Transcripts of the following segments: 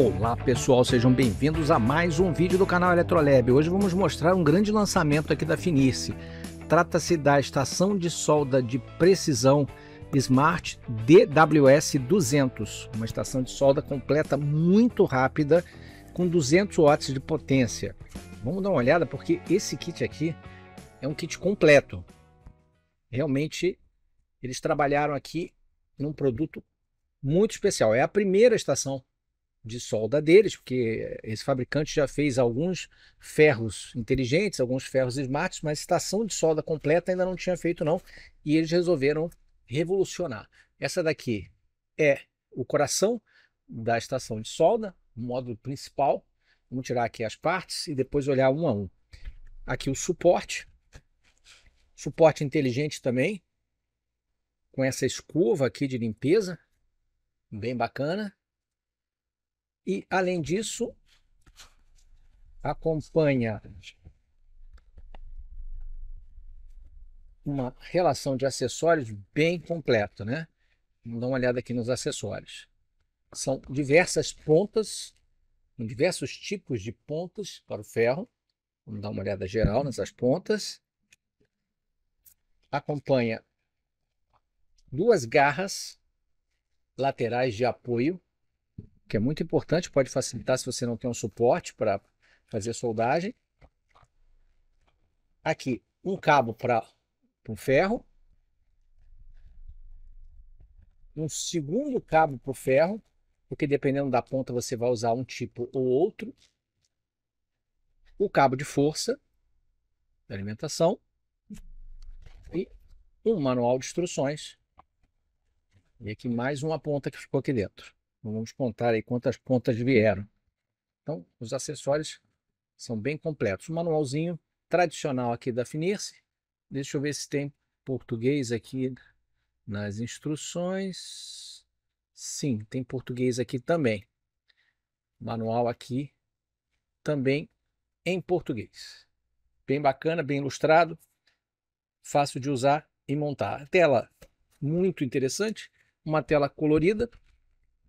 Olá pessoal, sejam bem-vindos a mais um vídeo do canal Eletrolab. Hoje vamos mostrar um grande lançamento aqui da Finice. Trata-se da estação de solda de precisão Smart DWS 200, uma estação de solda completa muito rápida com 200 watts de potência. Vamos dar uma olhada porque esse kit aqui é um kit completo. Realmente eles trabalharam aqui num produto muito especial. É a primeira estação de solda deles, porque esse fabricante já fez alguns ferros inteligentes, alguns ferros smarts, mas estação de solda completa ainda não tinha feito não, e eles resolveram revolucionar. Essa daqui é o coração da estação de solda, o módulo principal. Vamos tirar aqui as partes e depois olhar um a um. Aqui o suporte, suporte inteligente também, com essa escova aqui de limpeza, bem bacana e, além disso, acompanha uma relação de acessórios bem completa, né? Vamos dar uma olhada aqui nos acessórios. São diversas pontas, diversos tipos de pontas para o ferro. Vamos dar uma olhada geral nessas pontas. Acompanha duas garras laterais de apoio que é muito importante, pode facilitar se você não tem um suporte para fazer soldagem. Aqui, um cabo para o ferro, um segundo cabo para o ferro, porque dependendo da ponta você vai usar um tipo ou outro, o cabo de força da alimentação e um manual de instruções. E aqui mais uma ponta que ficou aqui dentro. Vamos contar aí quantas pontas vieram. Então, os acessórios são bem completos. O manualzinho tradicional aqui da Finirce. Deixa eu ver se tem português aqui nas instruções. Sim, tem português aqui também. Manual aqui também em português. Bem bacana, bem ilustrado, fácil de usar e montar. A tela muito interessante, uma tela colorida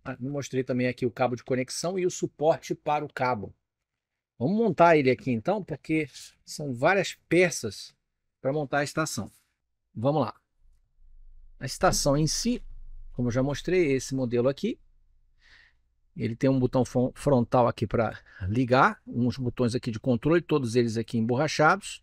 ah, mostrei também aqui o cabo de conexão e o suporte para o cabo. Vamos montar ele aqui então, porque são várias peças para montar a estação. Vamos lá. A estação em si, como eu já mostrei, esse modelo aqui. Ele tem um botão frontal aqui para ligar, uns botões aqui de controle, todos eles aqui emborrachados.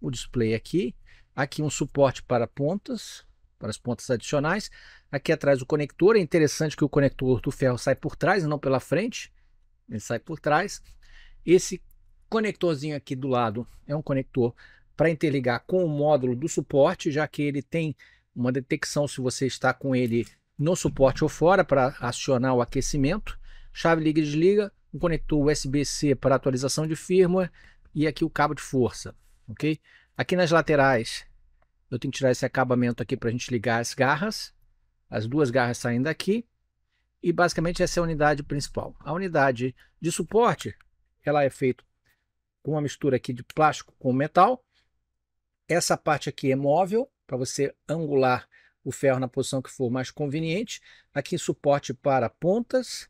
O display aqui, aqui um suporte para pontas, para as pontas adicionais. Aqui atrás o conector, é interessante que o conector do ferro sai por trás, não pela frente, ele sai por trás. Esse conectorzinho aqui do lado é um conector para interligar com o módulo do suporte, já que ele tem uma detecção se você está com ele no suporte ou fora para acionar o aquecimento. Chave liga e desliga, um conector USB-C para atualização de firmware e aqui o cabo de força, ok? Aqui nas laterais eu tenho que tirar esse acabamento aqui para a gente ligar as garras as duas garras saem daqui e basicamente essa é a unidade principal. A unidade de suporte ela é feita com uma mistura aqui de plástico com metal. Essa parte aqui é móvel para você angular o ferro na posição que for mais conveniente. Aqui suporte para pontas.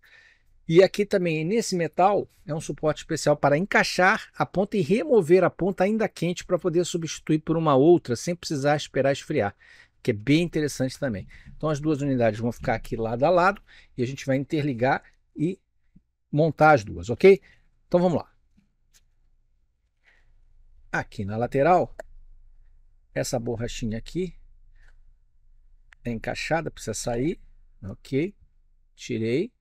E aqui também, nesse metal, é um suporte especial para encaixar a ponta e remover a ponta ainda quente para poder substituir por uma outra, sem precisar esperar esfriar que é bem interessante também. Então as duas unidades vão ficar aqui lado a lado e a gente vai interligar e montar as duas, ok? Então vamos lá. Aqui na lateral, essa borrachinha aqui é encaixada, precisa sair, ok? Tirei,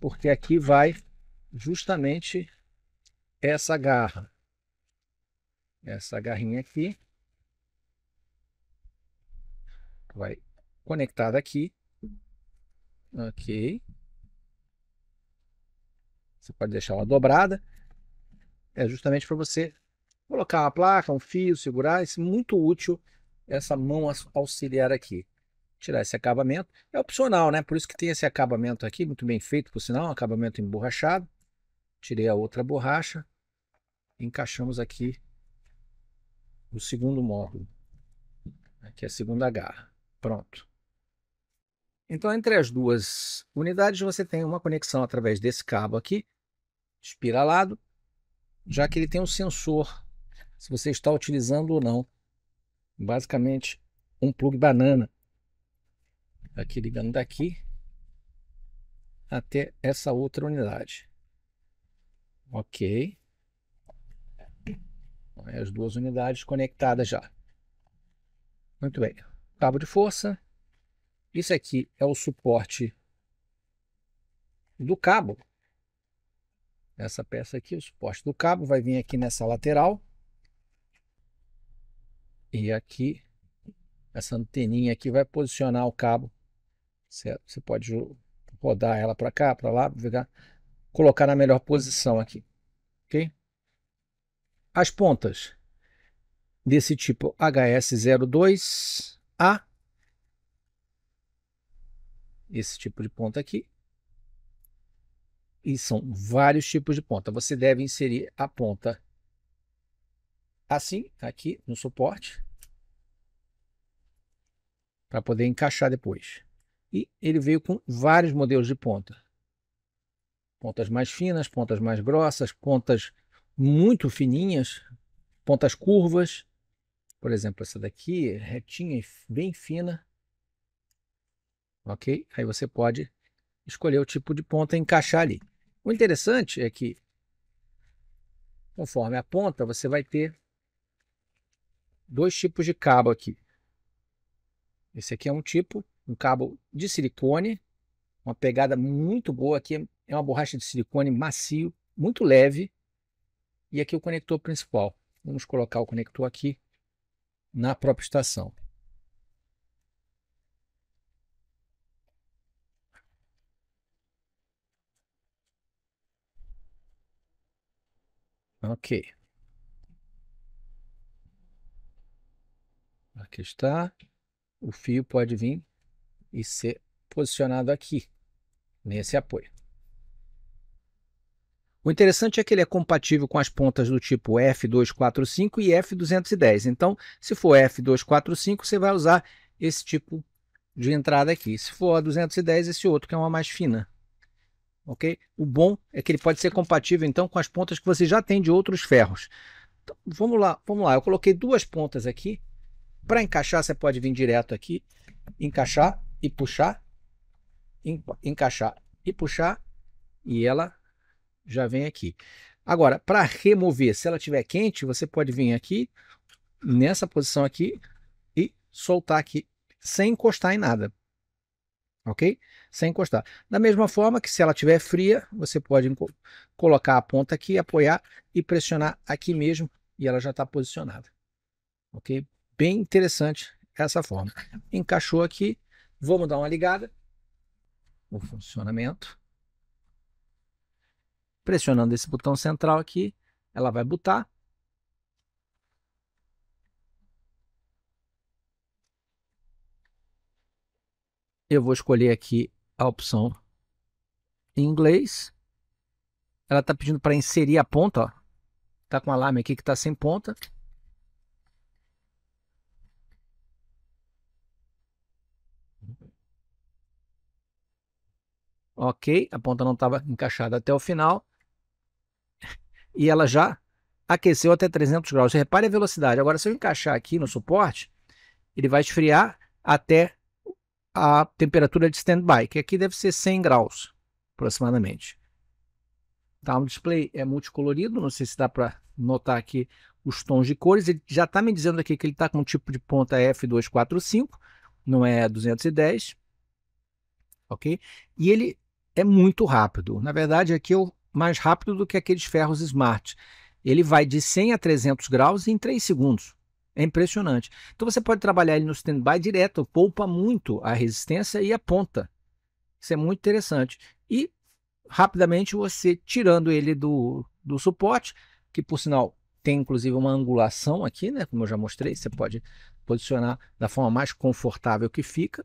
porque aqui vai justamente essa garra. Essa garrinha aqui vai conectar daqui. Ok. Você pode deixar ela dobrada. É justamente para você colocar uma placa, um fio, segurar. Isso é muito útil, essa mão auxiliar aqui. Tirar esse acabamento. É opcional, né? Por isso que tem esse acabamento aqui, muito bem feito, por sinal. Um acabamento emborrachado. Tirei a outra borracha. Encaixamos aqui o segundo módulo. Aqui né, é a segunda garra. Pronto. Então, entre as duas unidades, você tem uma conexão através desse cabo aqui, espiralado, já que ele tem um sensor, se você está utilizando ou não. Basicamente, um plug banana. Aqui ligando daqui até essa outra unidade. Ok. Então, é as duas unidades conectadas já. Muito bem cabo de força. Isso aqui é o suporte do cabo. Essa peça aqui, o suporte do cabo, vai vir aqui nessa lateral. E aqui, essa anteninha aqui vai posicionar o cabo. Certo? Você pode rodar ela para cá, para lá, colocar na melhor posição aqui. Ok? As pontas desse tipo HS02 a, esse tipo de ponta aqui. E são vários tipos de ponta. Você deve inserir a ponta assim, aqui no suporte, para poder encaixar depois. E ele veio com vários modelos de ponta. Pontas mais finas, pontas mais grossas, pontas muito fininhas, pontas curvas. Por exemplo, essa daqui, retinha bem fina. Ok? Aí você pode escolher o tipo de ponta e encaixar ali. O interessante é que, conforme a ponta, você vai ter dois tipos de cabo aqui. Esse aqui é um tipo, um cabo de silicone, uma pegada muito boa aqui, é uma borracha de silicone macio, muito leve. E aqui o conector principal. Vamos colocar o conector aqui na própria estação. Ok. Aqui está. O fio pode vir e ser posicionado aqui, nesse apoio. O interessante é que ele é compatível com as pontas do tipo F245 e F210. Então, se for F245, você vai usar esse tipo de entrada aqui. Se for a 210, esse outro, que é uma mais fina. ok? O bom é que ele pode ser compatível, então, com as pontas que você já tem de outros ferros. Então, vamos lá, vamos lá. Eu coloquei duas pontas aqui. Para encaixar, você pode vir direto aqui, encaixar e puxar, encaixar e puxar, e ela já vem aqui. Agora, para remover, se ela estiver quente, você pode vir aqui, nessa posição aqui, e soltar aqui, sem encostar em nada. Ok? Sem encostar. Da mesma forma que se ela estiver fria, você pode colocar a ponta aqui, apoiar e pressionar aqui mesmo, e ela já está posicionada. Ok? Bem interessante essa forma. Encaixou aqui, vamos dar uma ligada no funcionamento. Pressionando esse botão central aqui, ela vai botar. Eu vou escolher aqui a opção em inglês. Ela está pedindo para inserir a ponta. Está com um alarme aqui que está sem ponta. Ok, a ponta não estava encaixada até o final e ela já aqueceu até 300 graus. repare a velocidade. Agora, se eu encaixar aqui no suporte, ele vai esfriar até a temperatura de standby, que aqui deve ser 100 graus, aproximadamente. Tá, o display é multicolorido, não sei se dá para notar aqui os tons de cores. Ele já está me dizendo aqui que ele está com um tipo de ponta F245, não é 210, ok? E ele é muito rápido. Na verdade, aqui eu mais rápido do que aqueles ferros smart. Ele vai de 100 a 300 graus em 3 segundos. É impressionante. Então você pode trabalhar ele no standby direto, poupa muito a resistência e a ponta. Isso é muito interessante. E rapidamente você tirando ele do, do suporte, que por sinal tem inclusive uma angulação aqui, né? Como eu já mostrei, você pode posicionar da forma mais confortável que fica.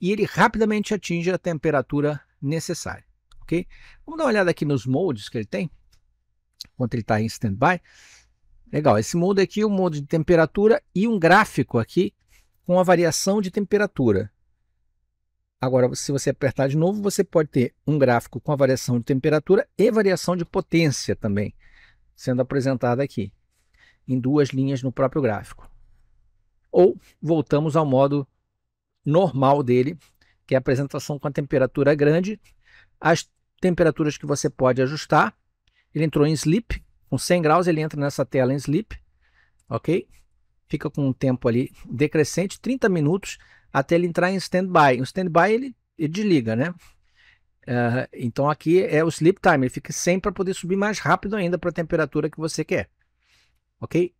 E ele rapidamente atinge a temperatura necessária ok? Vamos dar uma olhada aqui nos moldes que ele tem, enquanto ele está em standby. Legal, esse modo aqui o é um de temperatura e um gráfico aqui com a variação de temperatura. Agora, se você apertar de novo, você pode ter um gráfico com a variação de temperatura e variação de potência também, sendo apresentada aqui, em duas linhas no próprio gráfico. Ou voltamos ao modo normal dele, que é a apresentação com a temperatura grande, as temperaturas que você pode ajustar. Ele entrou em sleep, com 100 graus ele entra nessa tela em sleep, ok? Fica com um tempo ali decrescente, 30 minutos, até ele entrar em standby. O standby ele, ele desliga, né? Uh, então aqui é o sleep time, ele fica 100 para poder subir mais rápido ainda para a temperatura que você quer, ok?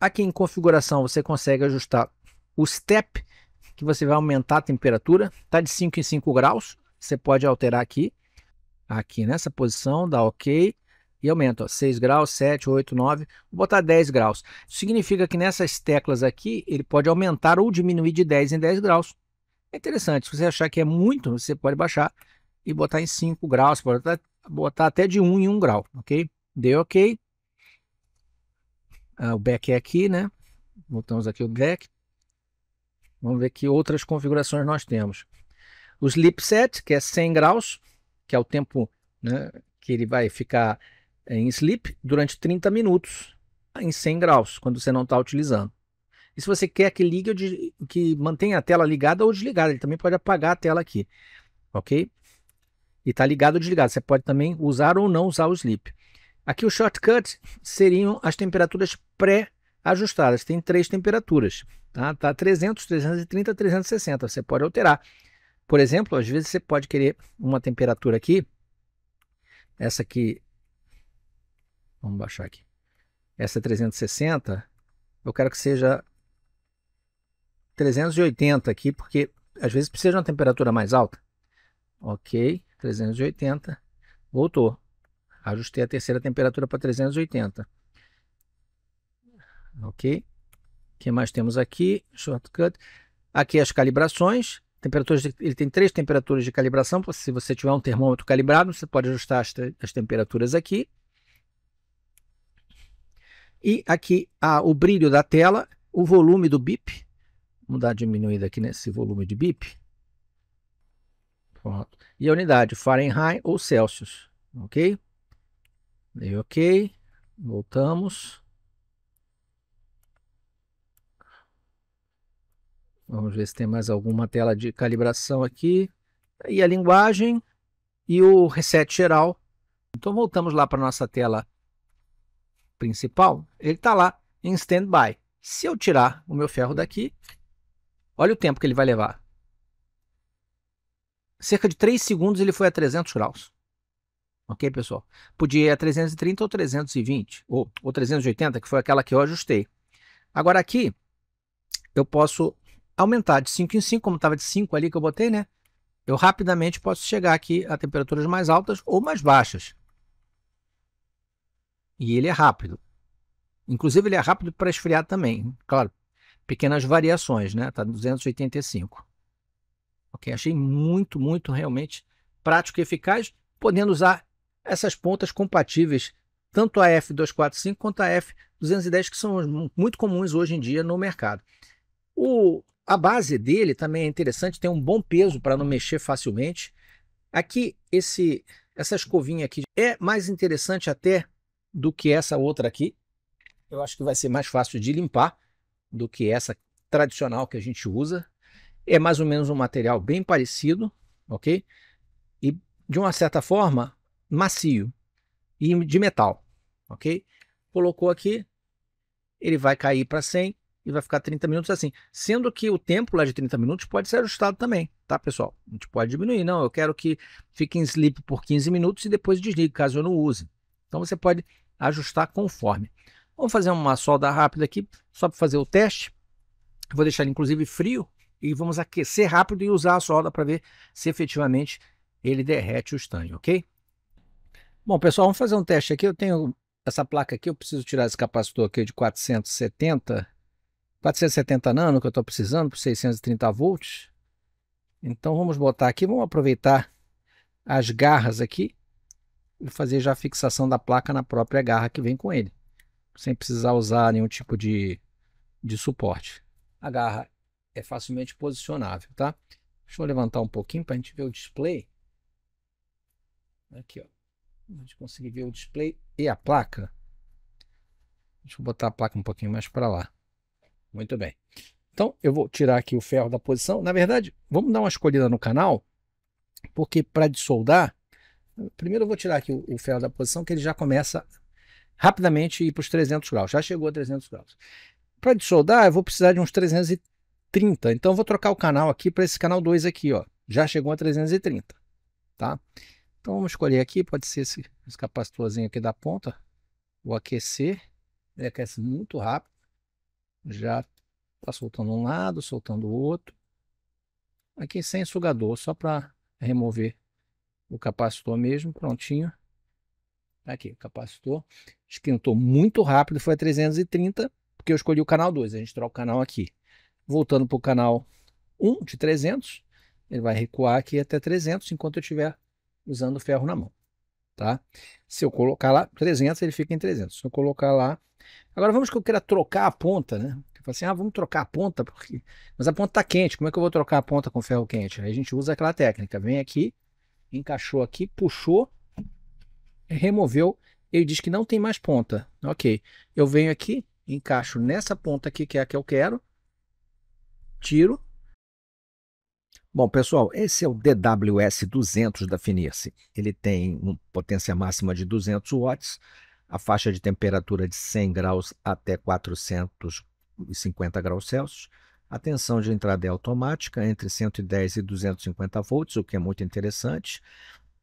Aqui em configuração você consegue ajustar o step, que você vai aumentar a temperatura, está de 5 em 5 graus, você pode alterar aqui aqui nessa posição, dá OK e aumenta, ó, 6 graus, 7, 8, 9, vou botar 10 graus. Isso significa que nessas teclas aqui, ele pode aumentar ou diminuir de 10 em 10 graus. É interessante, se você achar que é muito, você pode baixar e botar em 5 graus, pode botar, botar até de 1 em 1 grau, ok? Deu ok. Ah, o back é aqui, né? Botamos aqui o back. Vamos ver que outras configurações nós temos. O sleep set, que é 100 graus, que é o tempo né, que ele vai ficar é, em sleep, durante 30 minutos em 100 graus, quando você não está utilizando. E se você quer que ligue ou que mantenha a tela ligada ou desligada, ele também pode apagar a tela aqui, ok? E está ligado ou desligado. Você pode também usar ou não usar o sleep. Aqui o shortcut seriam as temperaturas pré-ajustadas. Tem três temperaturas, tá? Tá 300, 330, 360. Você pode alterar. Por exemplo, às vezes você pode querer uma temperatura aqui, essa aqui, vamos baixar aqui, essa é 360, eu quero que seja 380 aqui, porque às vezes precisa de uma temperatura mais alta. Ok, 380, voltou. Ajustei a terceira temperatura para 380. Ok, o que mais temos aqui? Shortcut. Aqui as calibrações, Temperaturas, ele tem três temperaturas de calibração. Se você tiver um termômetro calibrado, você pode ajustar as, as temperaturas aqui. E aqui ah, o brilho da tela, o volume do bip. vou dar diminuído aqui nesse volume de bip. Pronto. E a unidade Fahrenheit ou Celsius. Ok? Dei ok. Voltamos. Vamos ver se tem mais alguma tela de calibração aqui. E tá a linguagem e o reset geral. Então voltamos lá para a nossa tela principal. Ele está lá em standby. Se eu tirar o meu ferro daqui, olha o tempo que ele vai levar. Cerca de 3 segundos ele foi a 300 graus. Ok, pessoal? Podia ir a 330 ou 320, ou, ou 380, que foi aquela que eu ajustei. Agora aqui, eu posso aumentar de 5 em 5, como estava de 5 ali que eu botei, né? Eu rapidamente posso chegar aqui a temperaturas mais altas ou mais baixas. E ele é rápido. Inclusive, ele é rápido para esfriar também. Claro, pequenas variações, né? Está 285. Ok, achei muito, muito realmente prático e eficaz, podendo usar essas pontas compatíveis, tanto a F245 quanto a F210, que são muito comuns hoje em dia no mercado. O a base dele também é interessante, tem um bom peso para não mexer facilmente. Aqui, esse, essa escovinha aqui é mais interessante até do que essa outra aqui. Eu acho que vai ser mais fácil de limpar do que essa tradicional que a gente usa. É mais ou menos um material bem parecido, ok? E de uma certa forma, macio e de metal, ok? Colocou aqui, ele vai cair para 100 e vai ficar 30 minutos assim. Sendo que o tempo lá de 30 minutos pode ser ajustado também, tá, pessoal? A gente pode diminuir. Não, eu quero que fique em sleep por 15 minutos e depois desligue, caso eu não use. Então você pode ajustar conforme. Vamos fazer uma solda rápida aqui, só para fazer o teste. Vou deixar ele, inclusive, frio e vamos aquecer rápido e usar a solda para ver se efetivamente ele derrete o estanho, ok? Bom, pessoal, vamos fazer um teste aqui. Eu tenho essa placa aqui, eu preciso tirar esse capacitor aqui de 470 470 nano que eu estou precisando para 630 volts. Então vamos botar aqui, vamos aproveitar as garras aqui e fazer já a fixação da placa na própria garra que vem com ele, sem precisar usar nenhum tipo de, de suporte. A garra é facilmente posicionável, tá? Deixa eu levantar um pouquinho para a gente ver o display. Aqui, ó. A gente conseguir ver o display e a placa. Deixa eu botar a placa um pouquinho mais para lá. Muito bem. Então, eu vou tirar aqui o ferro da posição. Na verdade, vamos dar uma escolhida no canal, porque para dissoldar, primeiro eu vou tirar aqui o, ferro da posição, que ele já começa rapidamente a ir para os 300 graus. Já chegou a 300 graus. Para dissoldar, eu vou precisar de uns 330. Então, eu vou trocar o canal aqui para esse canal 2 aqui, ó. Já chegou a 330, tá? Então, vamos escolher aqui, pode ser esse, esse capacitorzinho aqui da ponta. Vou aquecer, ele aquece muito rápido já está soltando um lado, soltando o outro. Aqui sem sugador, só para remover o capacitor mesmo, prontinho. Tá aqui, o capacitor esquentou muito rápido, foi a 330, porque eu escolhi o canal 2, a gente troca o canal aqui. Voltando para o canal 1 de 300, ele vai recuar aqui até 300, enquanto eu estiver usando o ferro na mão tá? Se eu colocar lá 300, ele fica em 300. Se eu colocar lá... Agora vamos que eu queira trocar a ponta, né? Eu falo assim, ah, vamos trocar a ponta, porque... mas a ponta está quente. Como é que eu vou trocar a ponta com ferro quente? Aí a gente usa aquela técnica. Vem aqui, encaixou aqui, puxou, removeu. Ele diz que não tem mais ponta. Ok. Eu venho aqui, encaixo nessa ponta aqui, que é a que eu quero, tiro, Bom, pessoal, esse é o DWS 200 da Finirce. Ele tem uma potência máxima de 200 watts, a faixa de temperatura de 100 graus até 450 graus Celsius, a tensão de entrada é automática entre 110 e 250 volts, o que é muito interessante,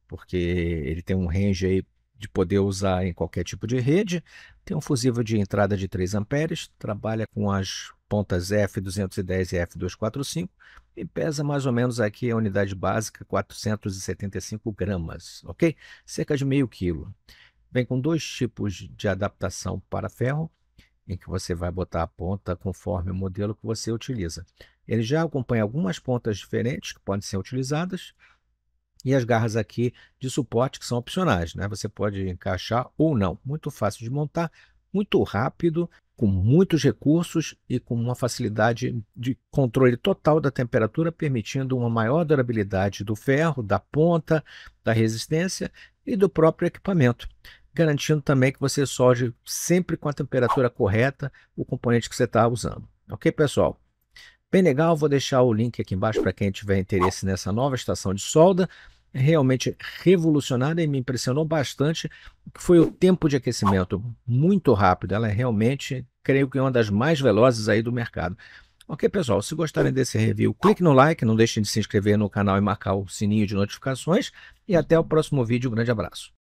porque ele tem um range aí de poder usar em qualquer tipo de rede, tem um fusível de entrada de 3 amperes, trabalha com as pontas F210 e F245, e pesa mais ou menos aqui a unidade básica 475 gramas, ok? Cerca de meio quilo. Vem com dois tipos de adaptação para ferro, em que você vai botar a ponta conforme o modelo que você utiliza. Ele já acompanha algumas pontas diferentes que podem ser utilizadas, e as garras aqui de suporte que são opcionais, né? Você pode encaixar ou não. Muito fácil de montar, muito rápido com muitos recursos e com uma facilidade de controle total da temperatura, permitindo uma maior durabilidade do ferro, da ponta, da resistência e do próprio equipamento, garantindo também que você solde sempre com a temperatura correta o componente que você está usando. Ok, pessoal? Bem legal, vou deixar o link aqui embaixo para quem tiver interesse nessa nova estação de solda realmente revolucionada e me impressionou bastante foi o tempo de aquecimento, muito rápido. Ela é realmente, creio que é uma das mais velozes aí do mercado. Ok, pessoal, se gostarem desse review, clique no like, não deixem de se inscrever no canal e marcar o sininho de notificações. E até o próximo vídeo. Um grande abraço.